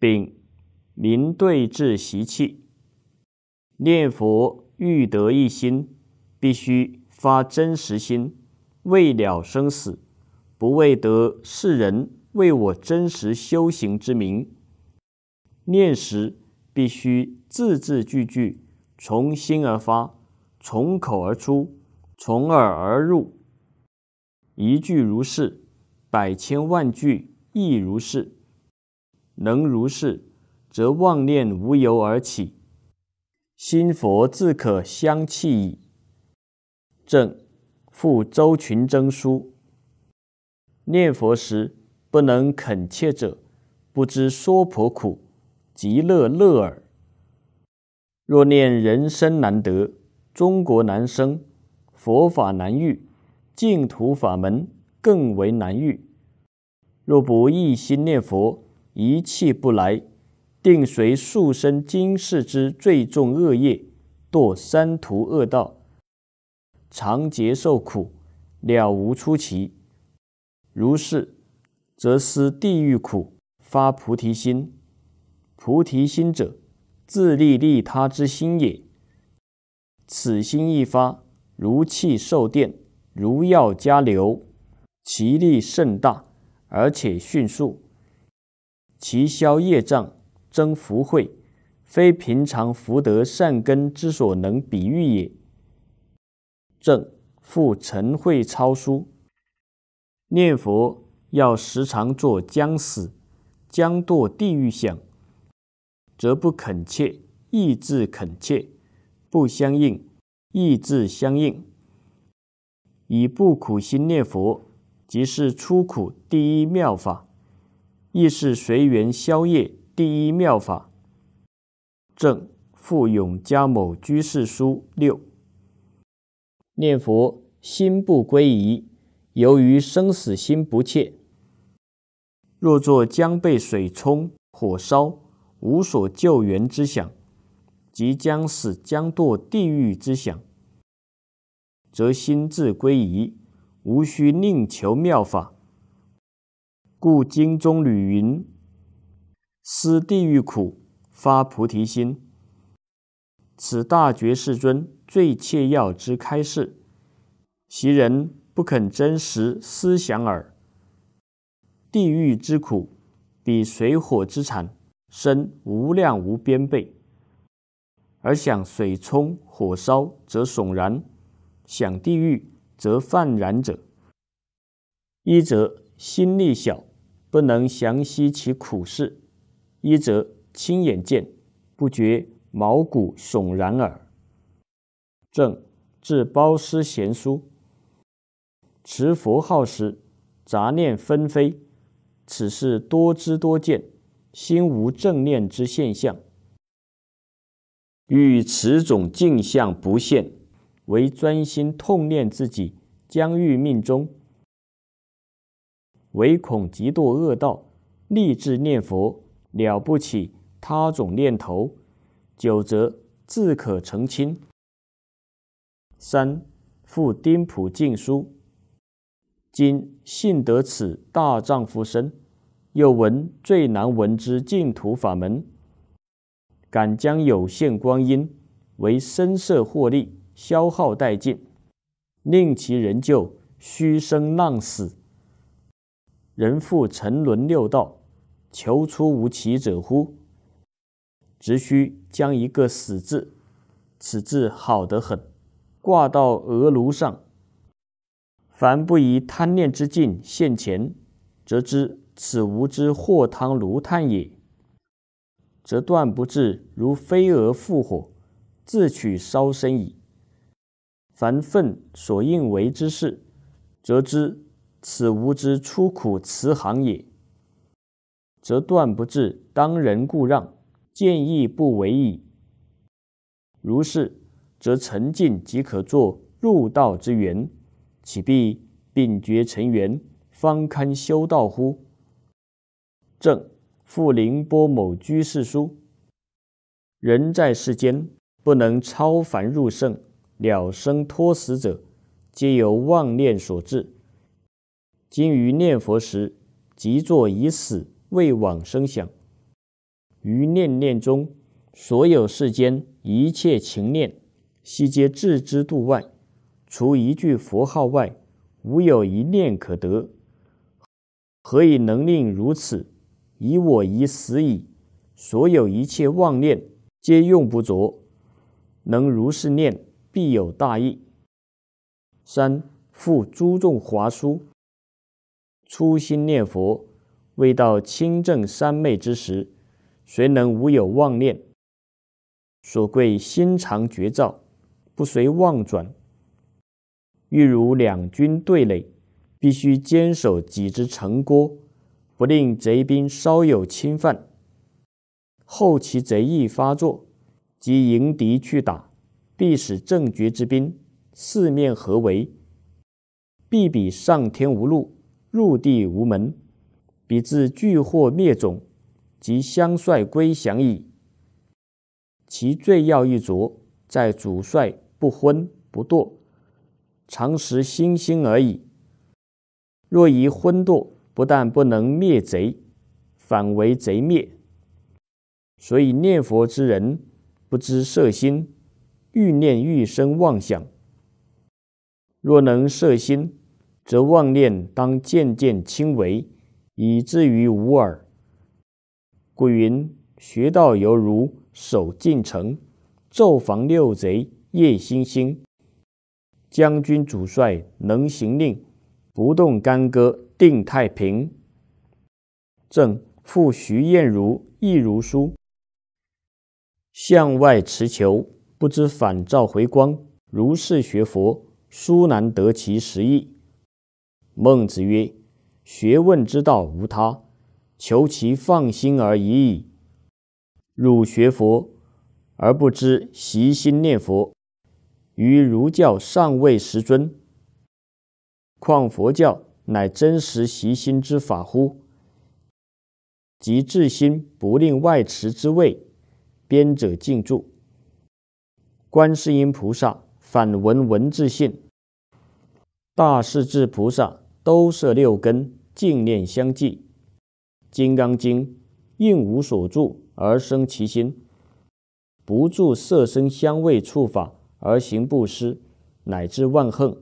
丙，明对治习气，念佛欲得一心，必须发真实心，为了生死，不为得世人为我真实修行之名。念时必须字字句句从心而发，从口而出，从耳而入。一句如是，百千万句亦如是。能如是，则妄念无由而起，心佛自可相契矣。正复周群征书，念佛时不能恳切者，不知娑婆苦，极乐乐耳。若念人生难得，中国难生，佛法难遇，净土法门更为难遇。若不一心念佛。一气不来，定随宿生今世之最重恶业堕三途恶道，常劫受苦，了无出奇。如是，则思地狱苦，发菩提心。菩提心者，自利利他之心也。此心一发，如气受电，如药加流，其力甚大，而且迅速。其消业障增福慧，非平常福德善根之所能比喻也。正复陈慧抄书：念佛要时常做将死、将堕地狱想，则不恳切；意志恳切，不相应；意志相应，以不苦心念佛，即是出苦第一妙法。亦是随缘消业第一妙法。正复永嘉某居士书六。念佛心不归依，由于生死心不切。若作将被水冲、火烧、无所救援之想，即将死将堕地狱之想，则心自归移，无需另求妙法。故经中旅云：思地狱苦，发菩提心。此大觉世尊最切要之开示。其人不肯真实思想耳。地狱之苦，比水火之惨深无量无边倍。而想水冲火烧，则悚然；想地狱，则泛然者，一则心力小。不能详悉其苦事，一则亲眼见，不觉毛骨悚然耳。正至包师贤书持佛号时，杂念纷飞，此事多知多见，心无正念之现象。欲此种境相不现，唯专心痛念自己，将欲命中。唯恐极堕恶道，立志念佛，了不起他种念头，久则自可澄清。三复丁普净书，今幸得此大丈夫身，又闻最难闻之净土法门，敢将有限光阴为声色获利，消耗殆尽，令其人旧虚生浪死。人复沉沦六道，求出无期者乎？直需将一个“死”字，此字好得很，挂到额颅上。凡不以贪念之境现前，则知此无知或汤炉炭也，则断不至如飞蛾赴火，自取烧身矣。凡忿所应为之事，则知。此吾之出苦慈航也，则断不至当人故让，见义不为矣。如是，则沉静即可作入道之源，岂必并绝尘缘，方堪修道乎？正复宁波某居士书：人在世间，不能超凡入圣，了生脱死者，皆由妄念所致。今于念佛时，即作已死未往生想；于念念中，所有世间一切情念，悉皆置之度外，除一句佛号外，无有一念可得。何以能令如此？以我已死矣，所有一切妄念，皆用不着。能如是念，必有大意。三复诸众华书。初心念佛，未到清正三昧之时，谁能无有妄念？所贵心常绝照，不随妄转。欲如两军对垒，必须坚守己之城郭，不令贼兵稍有侵犯。后其贼意发作，即迎敌去打，必使正觉之兵四面合围，必比上天无路。入地无门，彼至聚获灭种，即相率归降矣。其最要一着，在主帅不昏不堕，常食心心而已。若一昏堕，不但不能灭贼，反为贼灭。所以念佛之人，不知摄心，欲念欲生妄想。若能摄心，则妄念当渐渐轻微，以至于无耳。古云：“学道犹如守进城，昼防六贼夜惺星。将军主帅能行令，不动干戈定太平。”正复徐彦如亦如书，向外持求，不知反照回光。如是学佛，殊难得其实意。”孟子曰：“学问之道无他，求其放心而已矣。”汝学佛而不知习心念佛，于儒教尚未识尊，况佛教乃真实习心之法乎？即至心不令外驰之位，编者敬注。观世音菩萨反闻文字性，大势至菩萨。都是六根净念相继，《金刚经》应无所住而生其心，不住色声香味触法而行布施，乃至万恨，《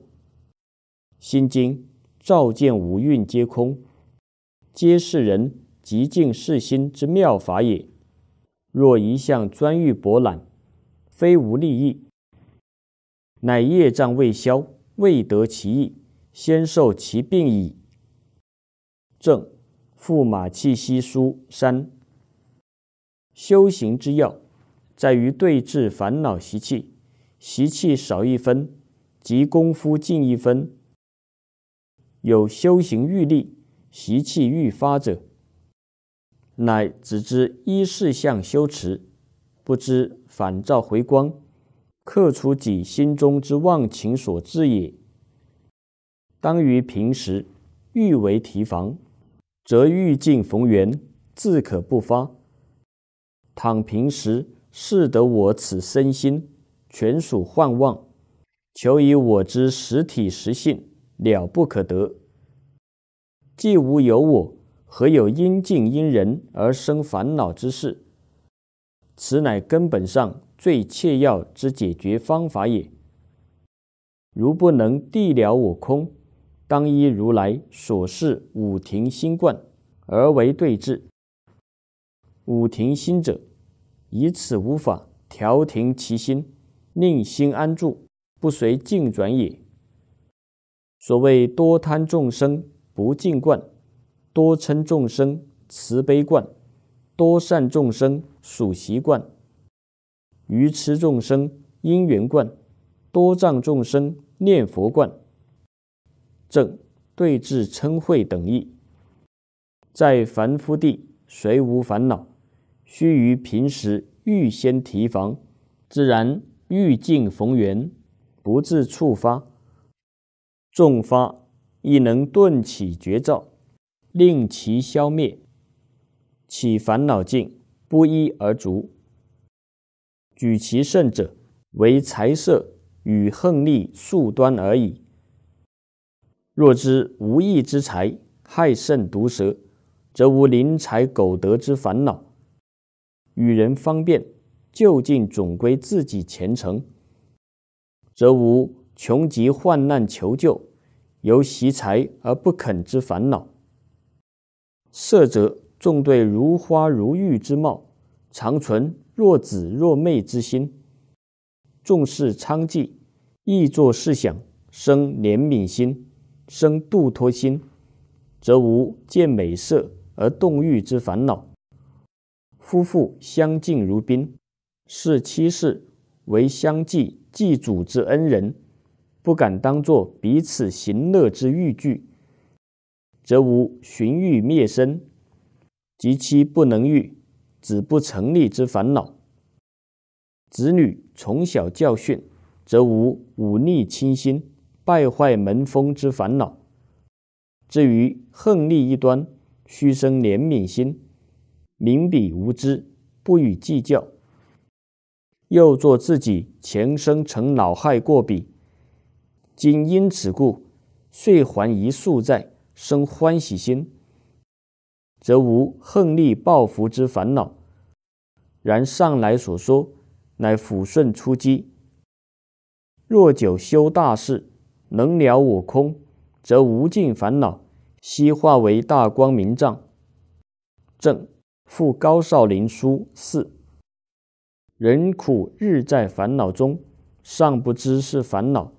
心经》照见五蕴皆空，皆是人极净世心之妙法也。若一向专欲博览，非无利益，乃业障未消，未得其益。先受其病矣。正，驸马气息书三。修行之要，在于对治烦恼习气，习气少一分，即功夫进一分。有修行欲力，习气欲发者，乃只知一事相修持，不知反照回光，克除己心中之妄情所致也。当于平时欲为提防，则欲境逢缘自可不发；倘平时视得我此身心全属幻妄，求以我之实体实性了不可得，既无有我，何有因境因人而生烦恼之事？此乃根本上最切要之解决方法也。如不能地了我空。当依如来所示五停心观而为对治。五停心者，以此无法调停其心，令心安住，不随境转也。所谓多贪众生不净观，多嗔众生慈悲观，多善众生属习观，愚痴众生因缘观，多障众生念佛观。正对治称慧等意。在凡夫地虽无烦恼，须于平时预先提防，自然遇境逢源，不致触发；众发亦能顿起绝招，令其消灭。起烦恼境不一而足，举其甚者，为财色与横利数端而已。若知无义之财害甚毒蛇，则无临财苟得之烦恼；与人方便就近，总归自己虔诚，则无穷极患难求救，由惜财而不肯之烦恼。色者纵对如花如玉之貌，常存若子若妹之心，重视娼妓，亦作事想生怜悯心。生度脱心，则无见美色而动欲之烦恼；夫妇相敬如宾，视妻室为相济祭祖之恩人，不敢当作彼此行乐之欲具，则无寻欲灭身，及妻不能欲，子不成立之烦恼；子女从小教训，则无忤逆亲心。败坏门风之烦恼。至于横利一端，须生怜悯心，明彼无知，不予计较。又作自己前生曾恼害过彼，今因此故，遂还一宿债，生欢喜心，则无横利报复之烦恼。然上来所说，乃抚顺出击。若久修大事。能了我空，则无尽烦恼悉化为大光明藏。正复高少林书四。人苦日在烦恼中，尚不知是烦恼；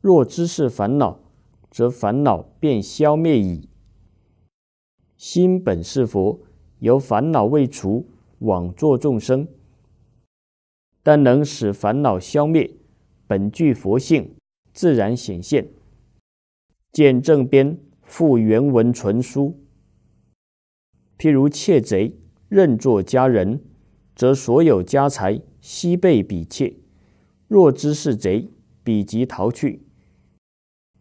若知是烦恼，则烦恼便消灭矣。心本是佛，由烦恼未除，枉作众生。但能使烦恼消灭，本具佛性。自然显现。见正编附原文存书。譬如窃贼认作家人，则所有家财悉被彼窃；若知是贼，彼即逃去。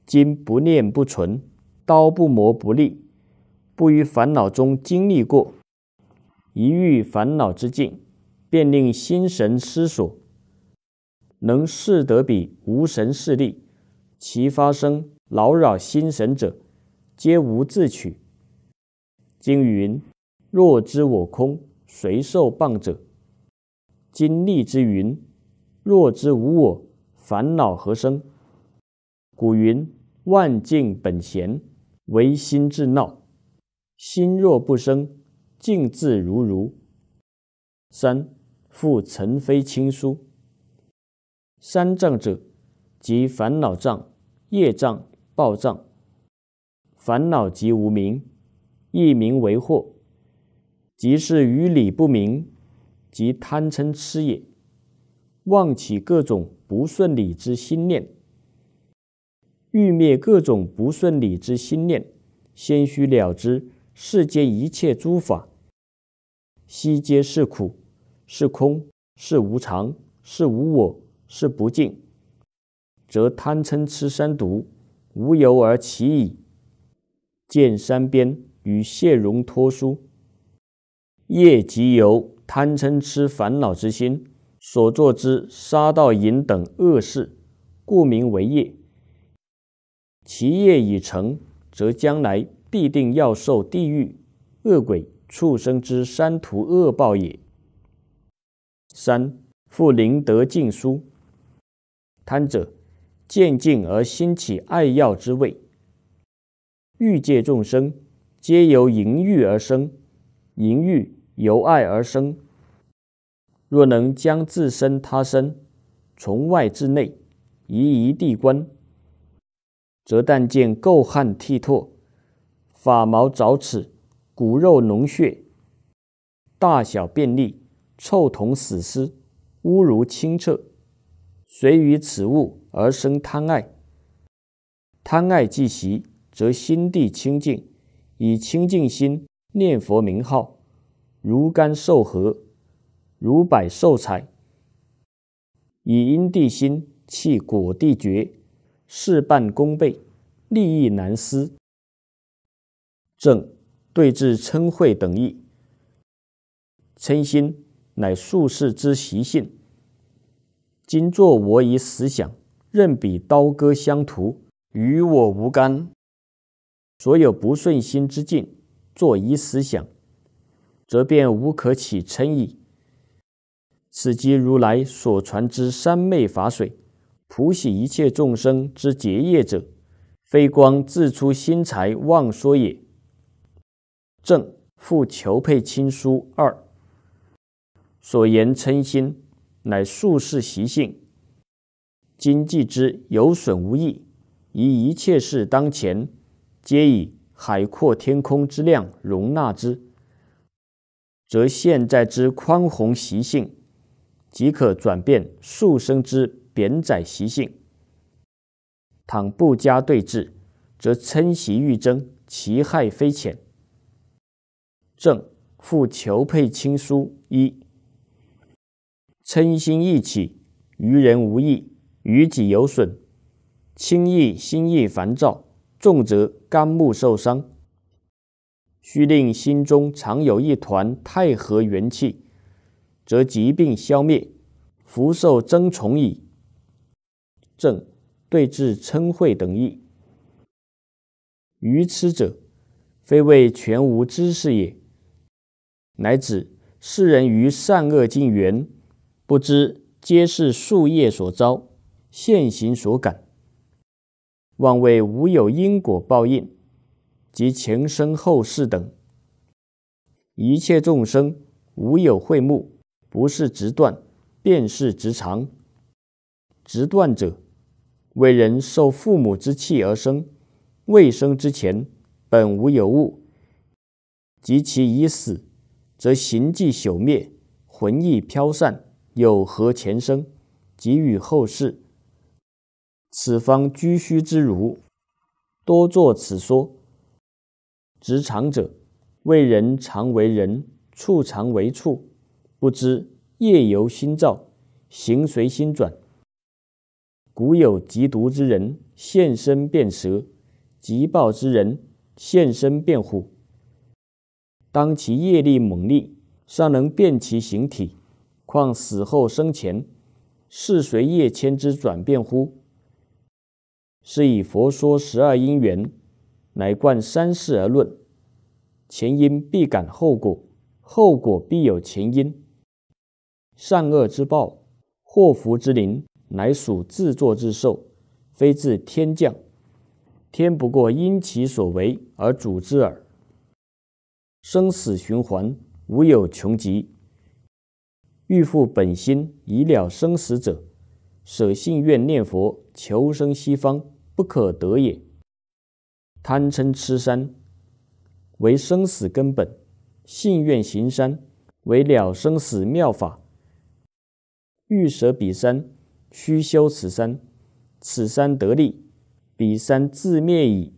今不念不存，刀不磨不利，不于烦恼中经历过，一遇烦恼之境，便令心神失所，能视得彼无神势力。其发生扰扰心神者，皆无自取。经云：“若知我空，谁受谤者？”今立之云：“若知无我，烦恼何生？”古云：“万境本闲，唯心自闹。心若不生，静自如如。”三复陈飞清书：“三藏者。”即烦恼障、业障、报障。烦恼即无明，业名为惑。即是于理不明，即贪嗔痴也。妄起各种不顺理之心念，欲灭各种不顺理之心念，先须了知世间一切诸法，悉皆是苦，是空，是无常，是无我，是不净。则贪嗔痴三毒无由而起矣。见三边与谢荣托书，业即由贪嗔痴烦恼之心所作之杀盗淫等恶事，故名为业。其业已成，则将来必定要受地狱、恶鬼、畜生之三途恶报也。三复灵德静书，贪者。渐进而兴起爱药之味，欲界众生皆由淫欲而生，淫欲由爱而生。若能将自身他身从外至内一一地观，则但见垢汗剃拓，发毛凿齿，骨肉脓血，大小便利，臭同死尸，污如清澈，随于此物。而生贪爱，贪爱既习，则心地清净，以清净心念佛名号，如甘受和，如百受采，以因地心弃果地觉，事半功倍，利益难思。正对治嗔慧等意，称心乃术士之习性，今作我以实想。任彼刀割相图，与我无干。所有不顺心之境，作一思想，则便无可起嗔矣。此即如来所传之三昧法水，普洗一切众生之结业者，非光自出心裁妄说也。正复求佩亲书二，所言嗔心，乃术士习性。经济之有损无益，以一切事当前，皆以海阔天空之量容纳之，则现在之宽宏习性，即可转变素生之扁窄习性。倘不加对治，则称习欲增，其害非浅。正复求配亲疏一：称心意起，于人无益。于己有损，轻易心意烦躁，重则肝木受伤。须令心中常有一团太和元气，则疾病消灭，福寿增重矣。正对治称秽等意。愚痴者，非谓全无知识也，乃指世人于善恶境缘，不知皆是树业所招。现行所感，妄谓无有因果报应及前生后世等。一切众生无有慧目，不是直断，便是直肠。直断者，为人受父母之气而生，未生之前本无有物；及其已死，则形迹朽灭，魂意飘散，有何前生及与后世？此方居虚之如，多作此说。执常者，为人常为人，处常为处，不知业由心造，行随心转。古有极毒之人现身变蛇，极暴之人现身变虎。当其业力猛力，尚能变其形体，况死后生前，是随业迁之转变乎？是以佛说十二因缘，乃观三世而论，前因必感后果，后果必有前因。善恶之报，祸福之灵，乃属自作自受，非自天降。天不过因其所为而主之耳。生死循环，无有穷极。欲复本心，以了生死者，舍信愿念佛，求生西方。不可得也。贪嗔痴三为生死根本，信愿行三为了生死妙法。欲舍彼三，须修此三。此三得利，彼三自灭矣。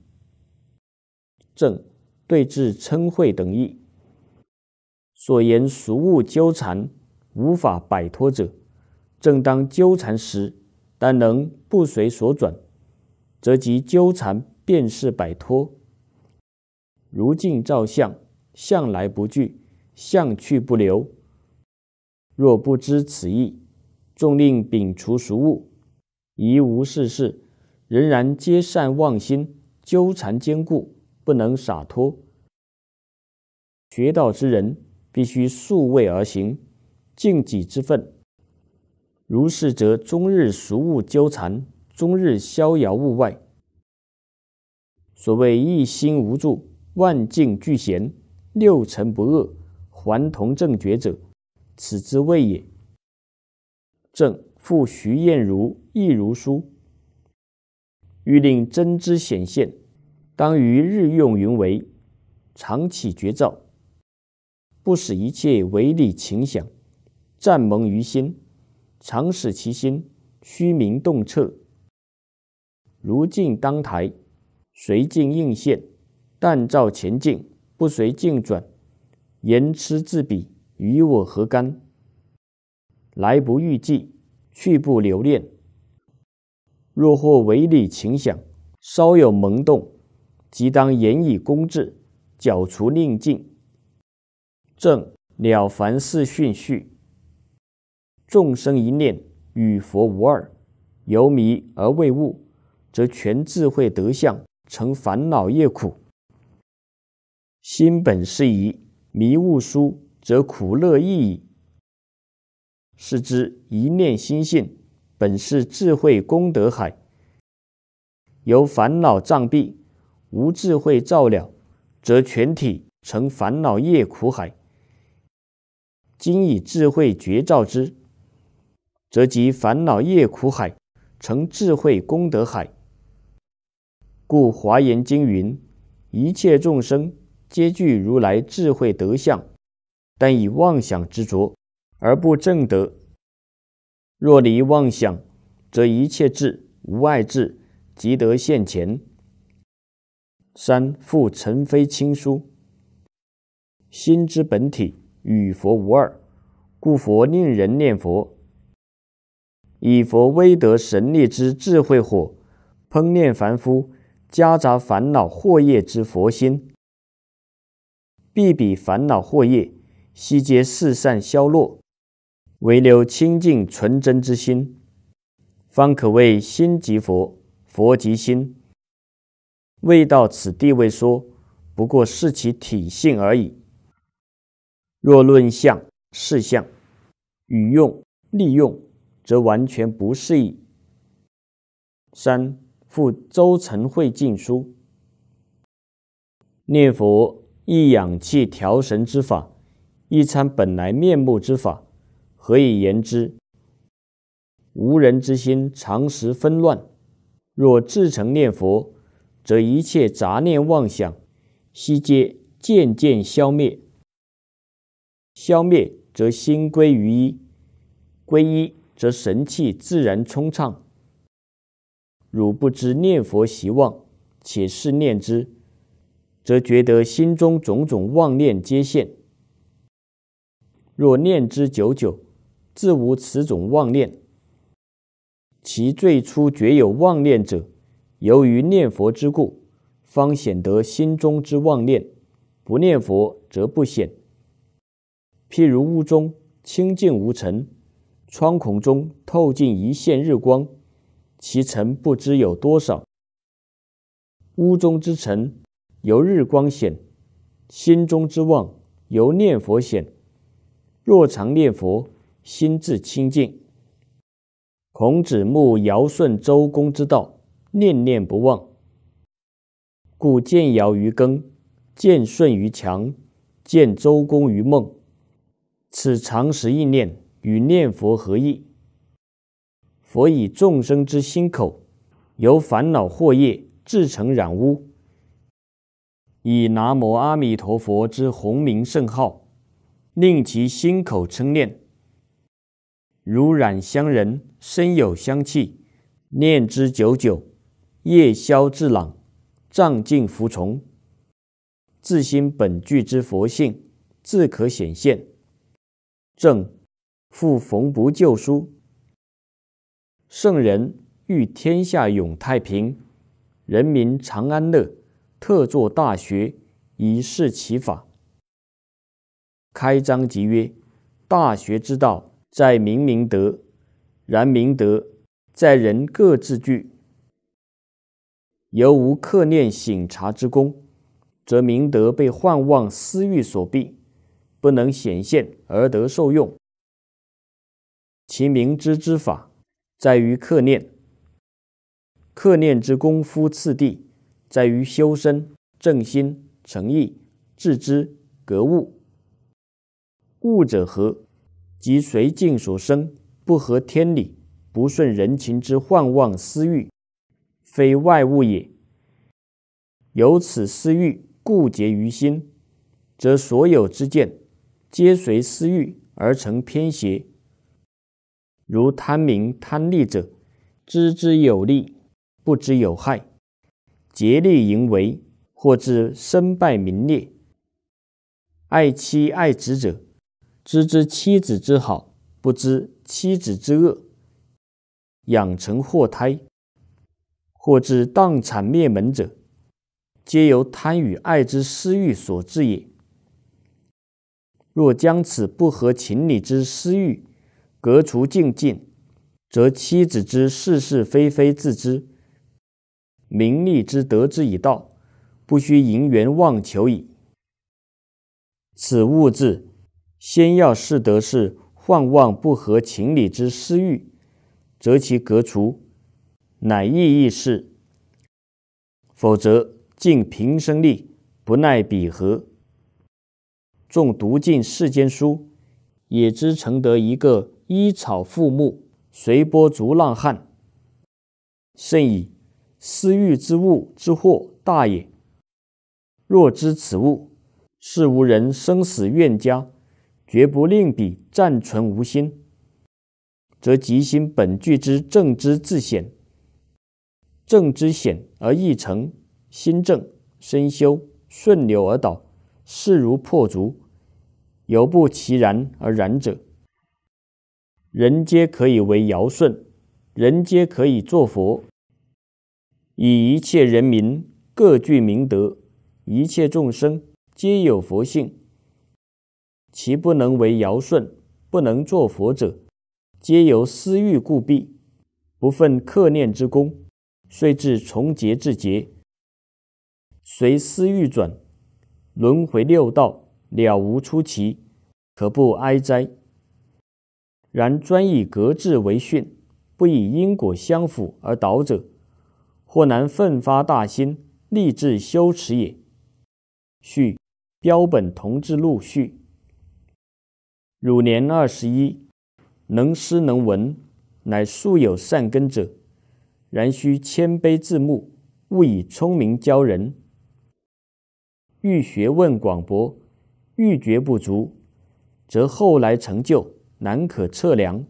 正对治嗔恚等意。所言俗物纠缠无法摆脱者，正当纠缠时，但能不随所转。则即纠缠，便是摆脱。如镜照相，向来不聚，相去不留。若不知此意，纵令摒除俗物，疑无事事，仍然皆善忘心纠缠坚固，不能洒脱。学道之人，必须素位而行，尽己之分。如是，则终日俗物纠缠。终日逍遥物外。所谓一心无助，万境俱闲，六尘不恶，还同正觉者，此之谓也。正复徐燕如亦如书，欲令真知显现，当于日用云为，常起觉照，不使一切唯理情想暂蒙于心，常使其心虚明洞彻。如镜当台，随镜应现；但照前镜，不随镜转。言痴自比，与我何干？来不预计，去不留恋。若或违理情想稍有萌动，即当言以公治，剿除令净。正了凡四训序：众生一念与佛无二，由迷而为悟。则全智慧德相成烦恼业苦，心本是疑，迷悟书，则苦乐异矣。是之一念心性，本是智慧功德海，由烦恼障蔽，无智慧照了，则全体成烦恼业苦海。今以智慧觉照之，则即烦恼业苦海成智慧功德海。故华严经云：“一切众生皆具如来智慧德相，但以妄想执着而不正得。若离妄想，则一切智、无碍智即得现前。”三复尘非亲疏，心之本体与佛无二，故佛令人念佛，以佛威德神力之智慧火烹炼凡夫。夹杂烦恼惑业之佛心，必彼烦恼惑业悉皆四善消落，唯留清净纯真之心，方可谓心即佛，佛即心。未到此地位说，不过是其体性而已。若论相、事相语用、利用，则完全不适宜。三。复周城会进书：念佛一养气调神之法，一参本来面目之法，何以言之？无人之心常时纷乱，若至诚念佛，则一切杂念妄想悉皆渐渐消灭。消灭则心归于一，归一则神气自然充畅。汝不知念佛习妄，且试念之，则觉得心中种种妄念皆现。若念之久久，自无此种妄念。其最初觉有妄念者，由于念佛之故，方显得心中之妄念；不念佛则不显。譬如屋中清净无尘，窗孔中透进一线日光。其尘不知有多少。屋中之尘由日光显，心中之妄由念佛显。若常念佛，心自清净。孔子慕尧舜周公之道，念念不忘，故见尧于耕，见舜于强，见周公于孟。此常识应念，与念佛合意。佛以众生之心口，由烦恼惑业自成染污，以南无阿弥陀佛之洪名圣号，令其心口称念，如染香人身有香气，念之久久，夜消至朗，障尽福从，自心本具之佛性，自可显现。正复逢不救书。圣人欲天下永太平，人民常安乐，特作《大学》以示其法。开章即曰：“大学之道，在明明德。然明德在人各自具，犹无克念省察之功，则明德被幻妄私欲所蔽，不能显现而得受用。其明知之法。”在于克念，克念之功夫次第，在于修身、正心、诚意、致知、格物。物者何？即随境所生，不合天理，不顺人情之幻妄私欲，非外物也。由此私欲固结于心，则所有之见，皆随私欲而成偏邪。如贪名贪利者，知之有利，不知有害，竭力营为，或致身败名裂；爱妻爱子者，知之妻子之好，不知妻子之恶，养成祸胎，或致荡产灭门者，皆由贪与爱之私欲所致也。若将此不合情理之私欲，格除净尽，则妻子之是是非非自知，名利之得之以道，不须盈圆妄求矣。此物质，先要识得是幻妄不合情理之私欲，则其格除，乃易易事。否则尽平生力，不奈彼何。纵读尽世间书，也只成得一个。依草附木，随波逐浪，汉甚矣！私欲之物之祸大也。若知此物，是无人生死怨家，绝不令彼暂存无心，则即心本具之正之自显，正之显而易成，心正身修，顺流而导，势如破竹，犹不其然而然者。人皆可以为尧舜，人皆可以作佛。以一切人民各具明德，一切众生皆有佛性。其不能为尧舜、不能作佛者，皆由私欲故蔽，不分克念之功，遂至重劫至劫，随私欲转，轮回六道，了无出奇，可不哀哉！然专以格致为训，不以因果相符而导者，或难奋发大心，立志修持也。序标本同志录序。汝年二十一，能诗能文，乃素有善根者，然须谦卑自牧，勿以聪明骄人。欲学问广博，欲觉不足，则后来成就。难可测量。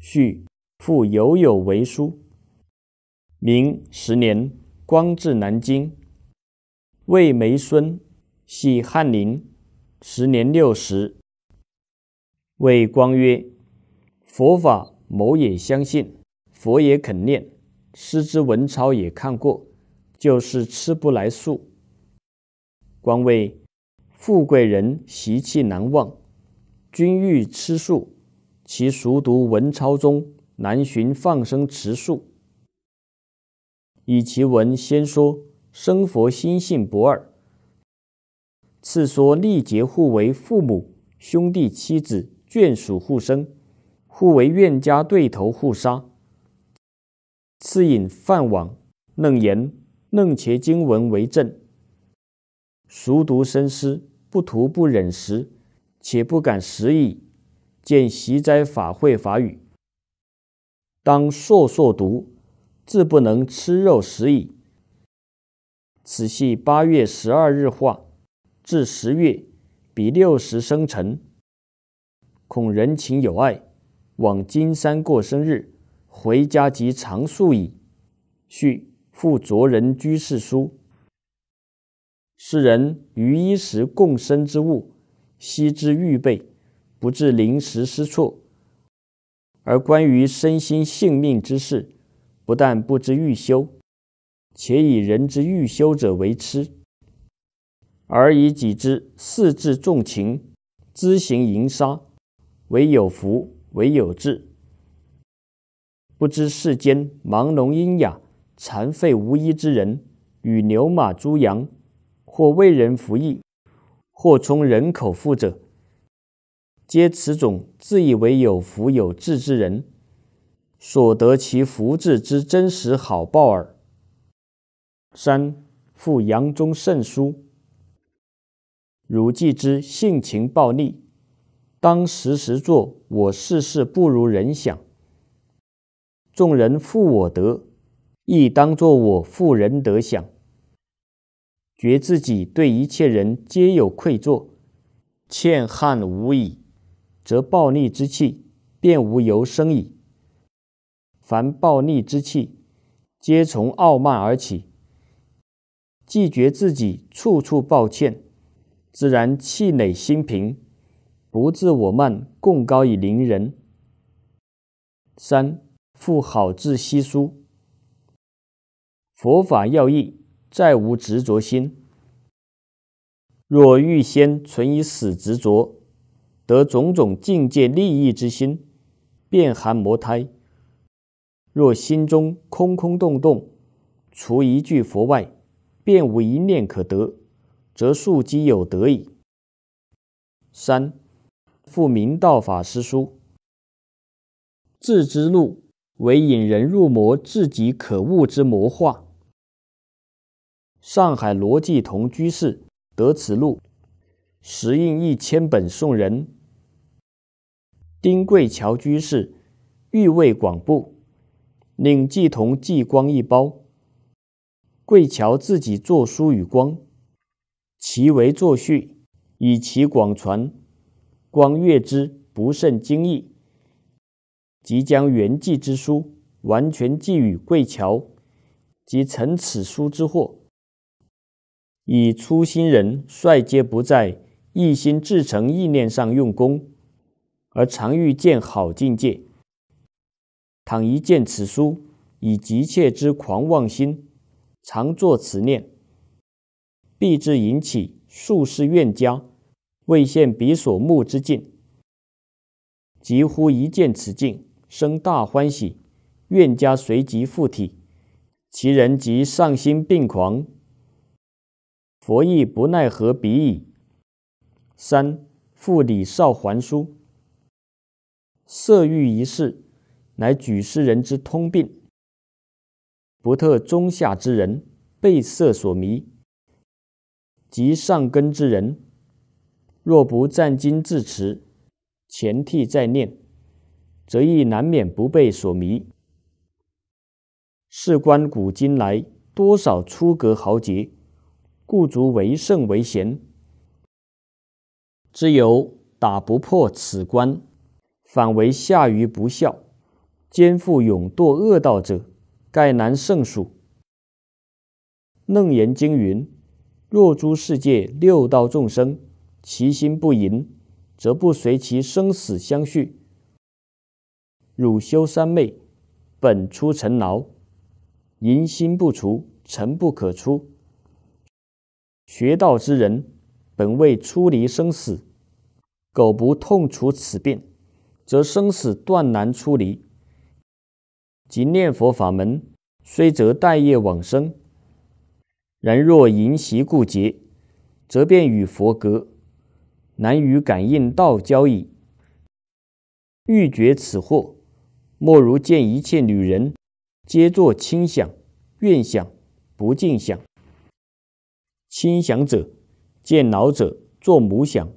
续复犹有为书。明十年，光至南京，为梅孙系翰林。时年六十，谓光曰：“佛法某也相信，佛也肯念，师之文钞也看过，就是吃不来素。”光谓：“富贵人习气难忘。”君欲吃素，其熟读文钞中南寻放生持素，以其文先说生佛心性不二，次说历劫互为父母兄弟妻子眷属互生，互为冤家对头互杀。次引饭网楞严楞伽经文为证。熟读深思，不图不忍时。且不敢食矣。见习斋法会法语，当朔朔读，自不能吃肉食矣。此系八月十二日话，至十月，比六十生辰，恐人情有碍，往金山过生日，回家即长宿矣。续复着人居士书。是人于一时共生之物。悉之预备，不致临时失措；而关于身心性命之事，不但不知欲修，且以人之欲修者为痴，而以己之四至重情、知行淫杀为有福为有志。不知世间盲聋喑哑、残废无依之人，与牛马猪羊，或为人服役。或从人口富者，皆此种自以为有福有智之人，所得其福智之真实好报耳。三，复阳中圣书，汝记之性情暴戾，当时时作我事事不如人想，众人负我德，亦当作我负人德想。觉自己对一切人皆有愧怍，欠憾无已，则暴戾之气便无由生矣。凡暴戾之气，皆从傲慢而起。既觉自己处处抱歉，自然气馁心平，不自我慢，共高以凌人。三复好自悉书，佛法要义。再无执着心。若预先存以死执着，得种种境界利益之心，便含魔胎。若心中空空洞洞，除一句佛外，便无一念可得，则数几有得矣。三，复明道法师书：智之路，为引人入魔，至极可恶之魔化。上海罗继同居士得此录，实印一千本送人。丁桂桥居士欲为广布，令继同寄光一包。桂桥自己作书与光，其为作序，以其广传，光阅之不甚精意，即将原寄之书完全寄与桂桥，即承此书之祸。以初心人率皆不在一心至诚意念上用功，而常欲见好境界。倘一见此书，以急切之狂妄心，常作此念，必致引起术士怨家，未现彼所目之境。即乎一见此境，生大欢喜，怨家随即附体，其人即丧心病狂。佛亦不奈何彼矣。三复礼少还书，色欲一事，乃举世人之通病，不特中下之人被色所迷，及上根之人，若不赞经自持，前剃在念，则亦难免不被所迷。事关古今来多少出格豪杰。故足为圣为贤，只有打不破此关，反为下愚不孝，奸负勇堕恶道者，盖难胜数。楞严经云：“若诸世界六道众生，其心不淫，则不随其生死相续。汝修三昧，本出尘劳，淫心不除，尘不可出。”学道之人，本未出离生死，苟不痛除此病，则生死断难出离。即念佛法门，虽则待业往生，然若淫习固结，则便与佛隔，难于感应道交矣。欲绝此祸，莫如见一切女人，皆作轻想、愿想、不尽想。亲想者，见老者作母想，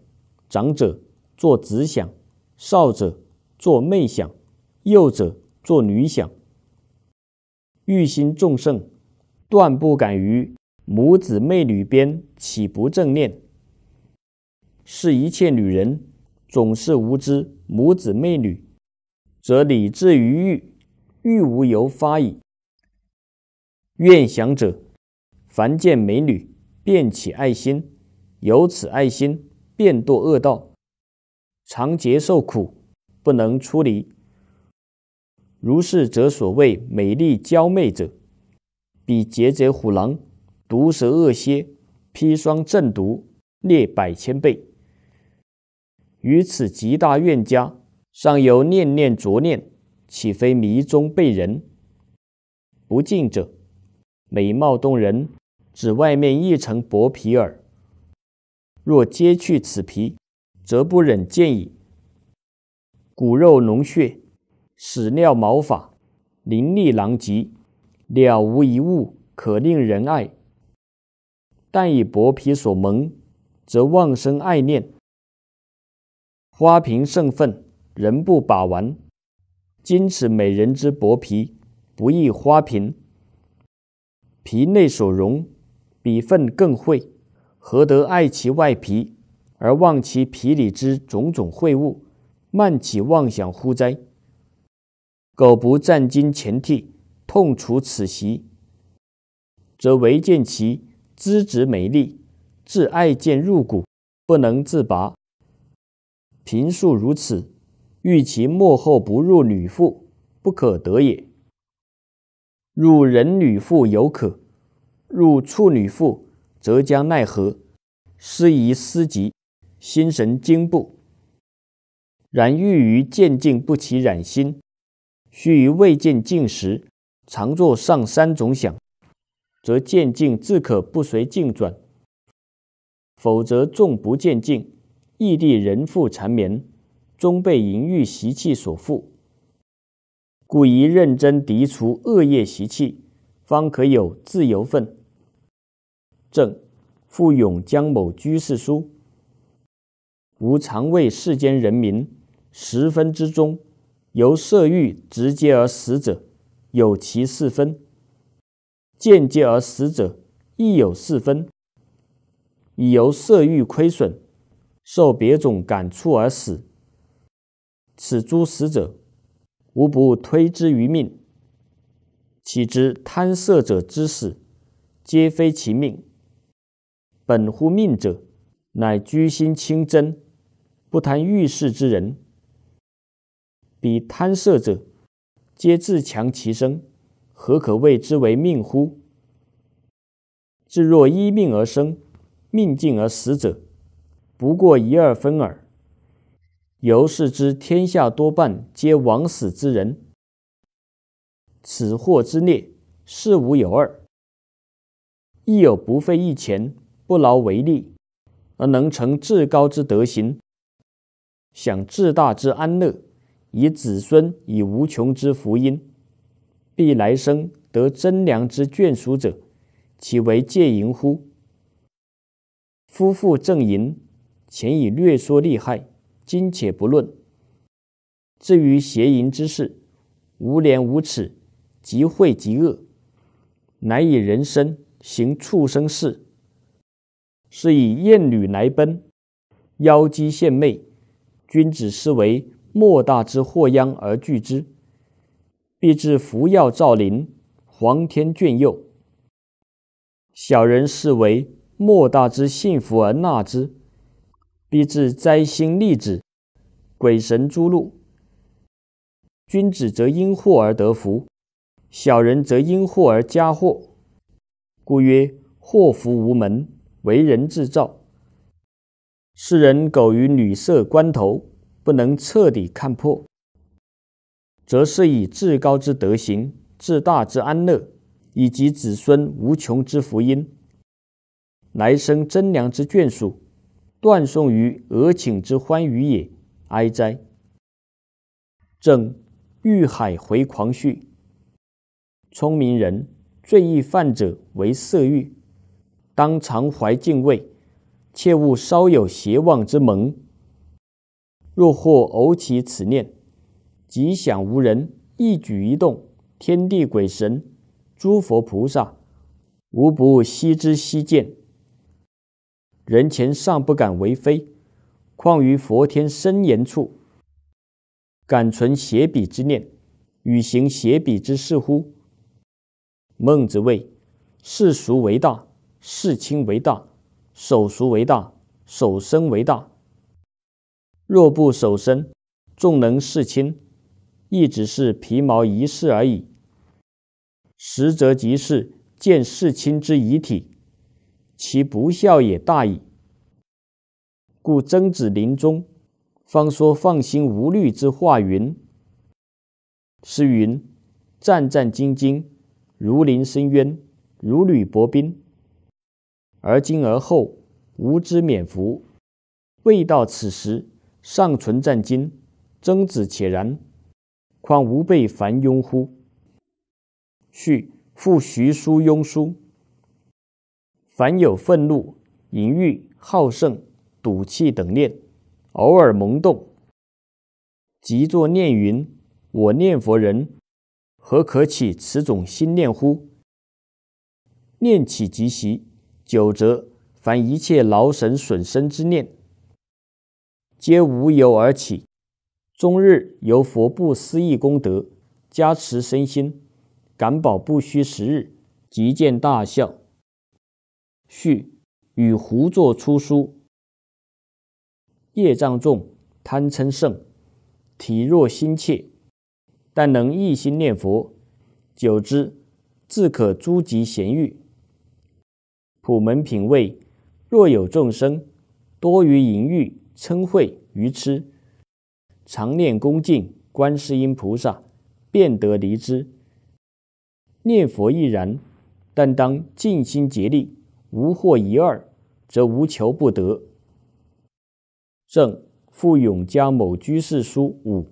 长者作子想，少者作妹想，幼者作女想。欲心众圣，断不敢于母子妹女边，岂不正念？是一切女人总是无知，母子妹女，则理智于欲，欲无由发矣。愿想者，凡见美女。便起爱心，由此爱心变堕恶道，常结受苦，不能出离。如是者所谓美丽娇媚者，比劫者虎狼、毒蛇、恶蝎、砒霜、正毒烈百千倍。于此极大怨家，尚有念念着念，岂非迷中被人不敬者？美貌动人。指外面一层薄皮耳，若揭去此皮，则不忍见矣。骨肉脓血、屎尿毛发、淋漓狼藉，了无一物可令人爱。但以薄皮所蒙，则妄生爱念。花瓶盛愤，人不把玩。今此美人之薄皮，不亦花瓶。皮内所容。比粪更秽，何得爱其外皮，而忘其皮里之种种秽物，漫起妄想乎哉？苟不战今前替，痛除此习，则唯见其资质美丽，至爱见入骨，不能自拔。平素如此，欲其末后不入女腹，不可得也。入人女腹犹可。入处女腹，则将奈何？失疑思疾，心神惊怖。然欲于渐进不起染心，须于未见净时，常作上三种想，则渐进自可不随境转。否则，纵不见境，异地人复缠绵，终被淫欲习气所缚。故宜认真涤除恶业习气，方可有自由分。正复永江某居士书：吾尝谓世间人民，十分之中，由色欲直接而死者有其四分，间接而死者亦有四分，以由色欲亏损，受别种感触而死。此诸死者，无不推之于命。岂知贪色者之死，皆非其命。本乎命者，乃居心清真，不贪欲事之人；彼贪色者，皆自强其身，何可谓之为命乎？至若依命而生，命尽而死者，不过一二分耳。由是知天下多半皆枉死之人，此祸之烈，是无有二。亦有不费一钱。不劳为利，而能成至高之德行，享至大之安乐，以子孙以无穷之福音，必来生得真良之眷属者，岂为戒淫乎？夫妇正淫，前已略说利害，今且不论。至于邪淫之事，无廉无耻，极秽极恶，乃以人身行畜生事。是以艳女来奔，妖姬献媚，君子视为莫大之祸殃而惧之，必致福耀造临，皇天眷佑；小人视为莫大之幸福而纳之，必致灾星立子，鬼神诛戮。君子则因祸而得福，小人则因祸而加祸，故曰祸福无门。为人自造，世人苟于女色关头不能彻底看破，则是以至高之德行、至大之安乐，以及子孙无穷之福音、来生真良之眷属，断送于俄顷之欢愉也。哀哉！正欲海回狂絮，聪明人最易犯者为色欲。当常怀敬畏，切勿稍有邪妄之萌。若或偶起此念，即想无人，一举一动，天地鬼神、诸佛菩萨，无不悉知悉见。人前尚不敢为非，况于佛天森严处，敢存邪彼之念，与行邪彼之事乎？孟子谓：世俗为大。事亲为大，手熟为大，手身为大。若不守身，纵能事亲，亦只是皮毛一事而已。实则即是见事亲之遗体，其不孝也大矣。故曾子临终，方说放心无虑之话云：“诗云，战战兢兢，如临深渊，如履薄冰。”而今而后，吾之免福，未到此时，尚存战今，曾子且然，况吾辈凡庸乎？续复徐书庸书：凡有愤怒、淫欲、好胜、赌气等念，偶尔萌动，即作念云：我念佛人，何可起此种心念乎？念起即息。久则，凡一切劳神损身之念，皆无由而起。终日由佛不思议功德加持身心，感保不虚。十日即见大效。续与胡作出书。业障重，贪嗔盛，体弱心怯，但能一心念佛，久之自可诸疾咸愈。普门品味，若有众生多于淫欲、嗔秽、愚痴，常念恭敬观世音菩萨，便得离之。念佛亦然，但当尽心竭力，无惑一二，则无求不得。正复永嘉某居士书五。